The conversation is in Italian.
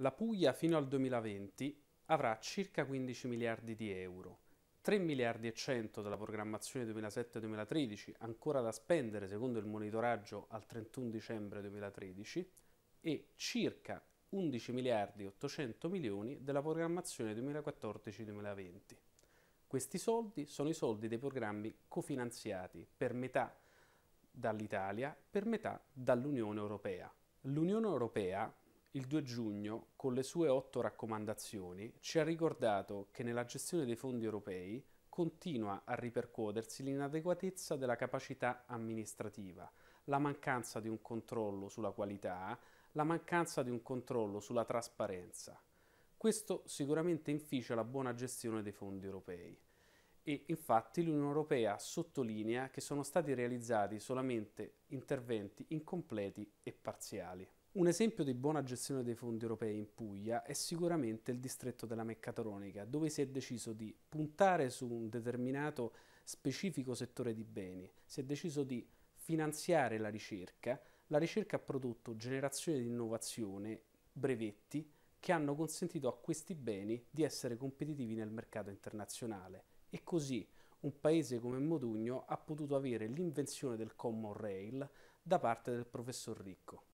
La Puglia fino al 2020 avrà circa 15 miliardi di euro, 3 miliardi e 100 della programmazione 2007-2013 ancora da spendere secondo il monitoraggio al 31 dicembre 2013 e circa 11 miliardi e 800 milioni della programmazione 2014-2020. Questi soldi sono i soldi dei programmi cofinanziati per metà dall'Italia, per metà dall'Unione Europea. L'Unione Europea il 2 giugno, con le sue otto raccomandazioni, ci ha ricordato che nella gestione dei fondi europei continua a ripercuotersi l'inadeguatezza della capacità amministrativa, la mancanza di un controllo sulla qualità, la mancanza di un controllo sulla trasparenza. Questo sicuramente inficia la buona gestione dei fondi europei e infatti l'Unione Europea sottolinea che sono stati realizzati solamente interventi incompleti e parziali. Un esempio di buona gestione dei fondi europei in Puglia è sicuramente il distretto della meccatronica, dove si è deciso di puntare su un determinato specifico settore di beni, si è deciso di finanziare la ricerca, la ricerca ha prodotto generazioni di innovazione, brevetti, che hanno consentito a questi beni di essere competitivi nel mercato internazionale e così un paese come Modugno ha potuto avere l'invenzione del Common Rail da parte del professor Ricco.